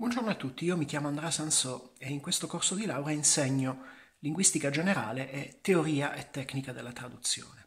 Buongiorno a tutti, io mi chiamo Andrea Sansò e in questo corso di laurea insegno linguistica generale e teoria e tecnica della traduzione.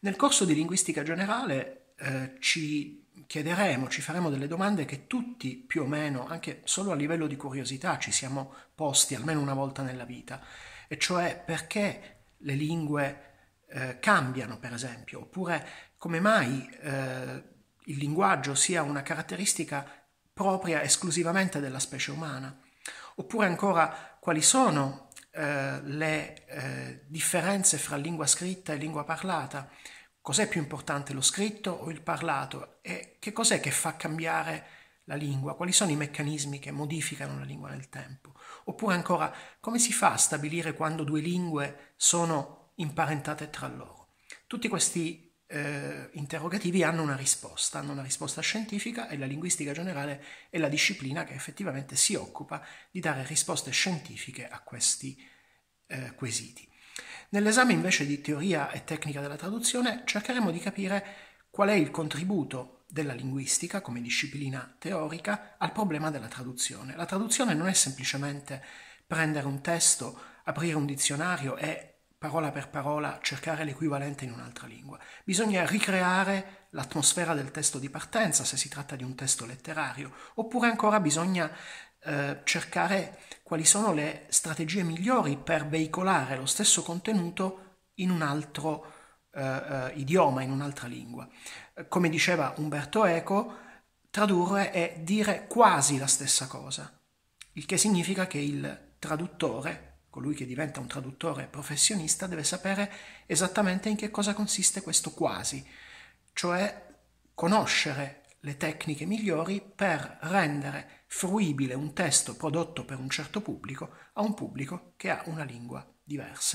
Nel corso di linguistica generale eh, ci chiederemo, ci faremo delle domande che tutti più o meno, anche solo a livello di curiosità, ci siamo posti almeno una volta nella vita, e cioè perché le lingue eh, cambiano, per esempio, oppure come mai eh, il linguaggio sia una caratteristica propria esclusivamente della specie umana? Oppure ancora quali sono eh, le eh, differenze fra lingua scritta e lingua parlata? Cos'è più importante lo scritto o il parlato? E che cos'è che fa cambiare la lingua? Quali sono i meccanismi che modificano la lingua nel tempo? Oppure ancora come si fa a stabilire quando due lingue sono imparentate tra loro? Tutti questi eh, interrogativi hanno una risposta, hanno una risposta scientifica e la linguistica generale è la disciplina che effettivamente si occupa di dare risposte scientifiche a questi eh, quesiti. Nell'esame invece di teoria e tecnica della traduzione cercheremo di capire qual è il contributo della linguistica come disciplina teorica al problema della traduzione. La traduzione non è semplicemente prendere un testo, aprire un dizionario e parola per parola, cercare l'equivalente in un'altra lingua. Bisogna ricreare l'atmosfera del testo di partenza, se si tratta di un testo letterario, oppure ancora bisogna eh, cercare quali sono le strategie migliori per veicolare lo stesso contenuto in un altro eh, eh idioma, in un'altra lingua. Come diceva Umberto Eco, tradurre è dire quasi la stessa cosa, il che significa che il traduttore colui che diventa un traduttore professionista deve sapere esattamente in che cosa consiste questo quasi, cioè conoscere le tecniche migliori per rendere fruibile un testo prodotto per un certo pubblico a un pubblico che ha una lingua diversa.